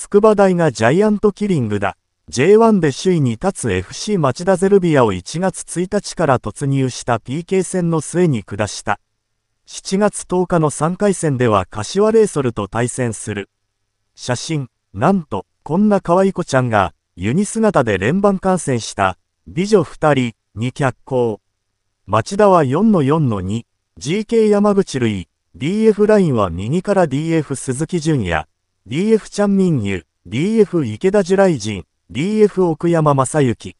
筑波大がジャイアントキリングだ。J1 で首位に立つ FC 町田ゼルビアを1月1日から突入した PK 戦の末に下した。7月10日の3回戦では柏レイソルと対戦する。写真、なんと、こんな可愛い子ちゃんが、ユニ姿で連番観戦した、美女2人、に脚光。町田は4の4の2、GK 山口類、DF ラインは右から DF 鈴木淳也。DF チャンミンユ、DF 池田ジュライジン、DF 奥山正幸。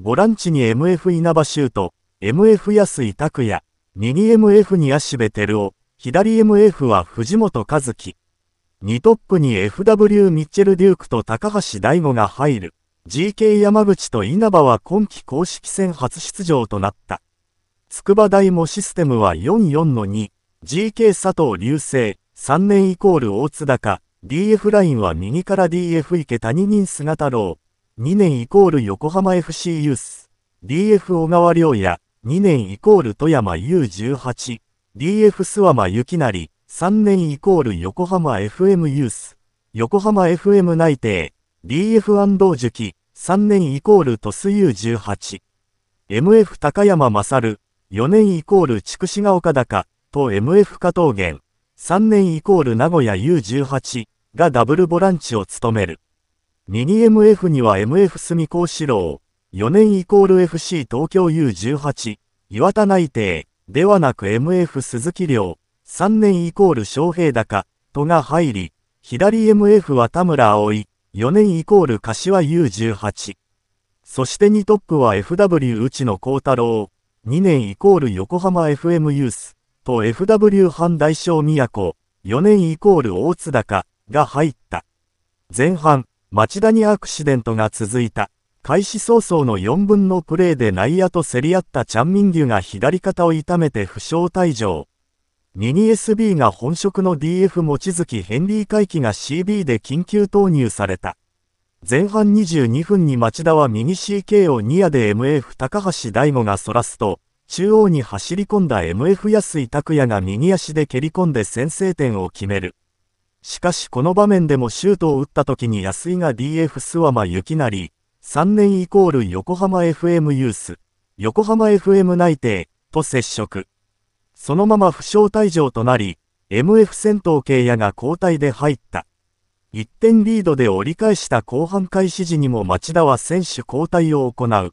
ボランチに MF 稲葉修斗、MF 安井拓也、右 MF に足部照夫、左 MF は藤本和樹。2トップに FW ミッチェル・デュークと高橋大吾が入る。GK 山口と稲葉は今季公式戦初出場となった。筑波大もシステムは44の 2GK 佐藤流星3年イコール大津高 DF ラインは右から DF 池谷人姿郎、2年イコール横浜 FC ユース、DF 小川良也、2年イコール富山 U18、DF 諏訪間幸成、3年イコール横浜 FM ユース、横浜 FM 内定、DF 安藤樹。3年イコール鳥栖 U18、MF 高山勝、4年イコール筑紫ヶ丘高、と MF 加藤源、3年イコール名古屋 U18、がダブルボランチを務める。ミニ MF には MF 住高志郎、4年イコール FC 東京 U18、岩田内定、ではなく MF 鈴木亮、3年イコール昌平高、とが入り、左 MF は田村葵、4年イコール柏 U18。そして2トップは FW 内野幸太郎、2年イコール横浜 FM ユース、と FW 半大正都、4年イコール大津高、が入った。前半、町田にアクシデントが続いた。開始早々の4分のプレーで内野と競り合ったチャンミンギュが左肩を痛めて負傷退場。ミニ SB が本職の DF 望月ヘンリー回帰が CB で緊急投入された。前半22分に町田は右 CK をニアで MF 高橋大吾が反らすと、中央に走り込んだ MF 安井拓也が右足で蹴り込んで先制点を決める。しかしこの場面でもシュートを打った時に安井が DF 諏訪雪な成、3年イコール横浜 FM ユース、横浜 FM 内定、と接触。そのまま負傷退場となり、MF 戦闘系也が交代で入った。1点リードで折り返した後半開始時にも町田は選手交代を行う。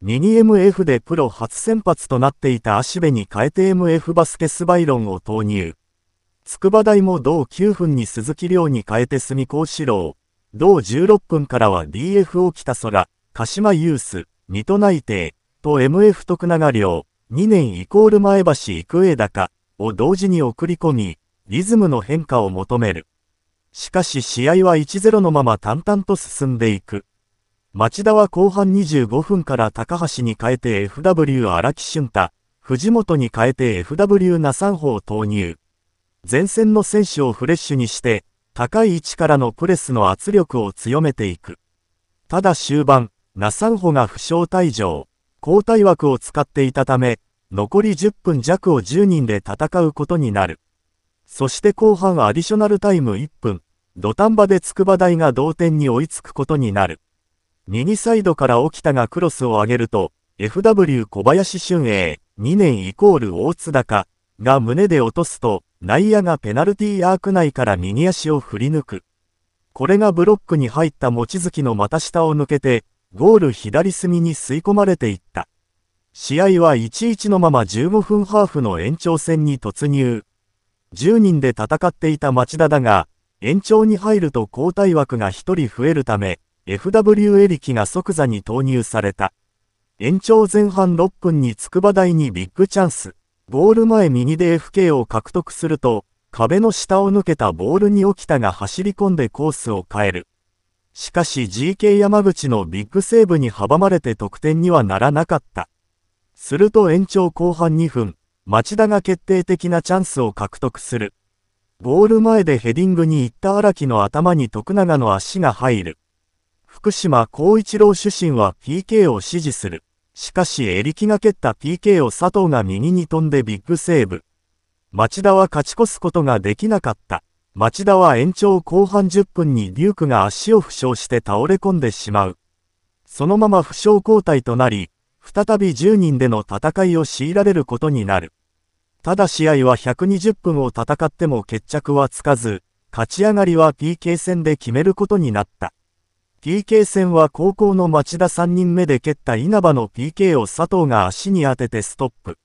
ミニ MF でプロ初先発となっていた足部に変えて MF バスケスバイロンを投入。筑波大も同9分に鈴木亮に変えて住幸四郎、同16分からは d f 沖田空、鹿島ユース、水戸内定、と MF 徳永亮、2年イコール前橋育英高、を同時に送り込み、リズムの変化を求める。しかし試合は1-0のまま淡々と進んでいく。町田は後半25分から高橋に変えて FW 荒木俊太、藤本に変えて FW な3歩を投入。前線の選手をフレッシュにして、高い位置からのプレスの圧力を強めていく。ただ終盤、ナサンホが負傷退場、交代枠を使っていたため、残り10分弱を10人で戦うことになる。そして後半アディショナルタイム1分、土壇場で筑波大が同点に追いつくことになる。右サイドから沖田がクロスを上げると、FW 小林俊英、2年イコール大津高が胸で落とすと、内野がペナルティーアーク内から右足を振り抜く。これがブロックに入った望月の股下を抜けて、ゴール左隅に吸い込まれていった。試合は1-1のまま15分ハーフの延長戦に突入。10人で戦っていた町田だが、延長に入ると交代枠が1人増えるため、FW エリキが即座に投入された。延長前半6分に筑波台にビッグチャンス。ゴール前右で FK を獲得すると、壁の下を抜けたボールに沖田が走り込んでコースを変える。しかし GK 山口のビッグセーブに阻まれて得点にはならなかった。すると延長後半2分、町田が決定的なチャンスを獲得する。ゴール前でヘディングに行った荒木の頭に徳永の足が入る。福島光一郎主審は PK を指示する。しかしエリキが蹴った PK を佐藤が右に飛んでビッグセーブ。町田は勝ち越すことができなかった。町田は延長後半10分にデュークが足を負傷して倒れ込んでしまう。そのまま負傷交代となり、再び10人での戦いを強いられることになる。ただ試合は120分を戦っても決着はつかず、勝ち上がりは PK 戦で決めることになった。PK 戦は高校の町田3人目で蹴った稲葉の PK を佐藤が足に当ててストップ。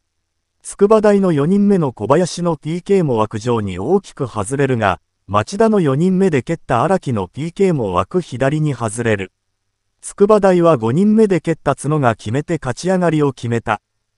筑波大の4人目の小林の PK も枠上に大きく外れるが、町田の4人目で蹴った荒木の PK も枠左に外れる。筑波大は5人目で蹴った角が決めて勝ち上がりを決めた。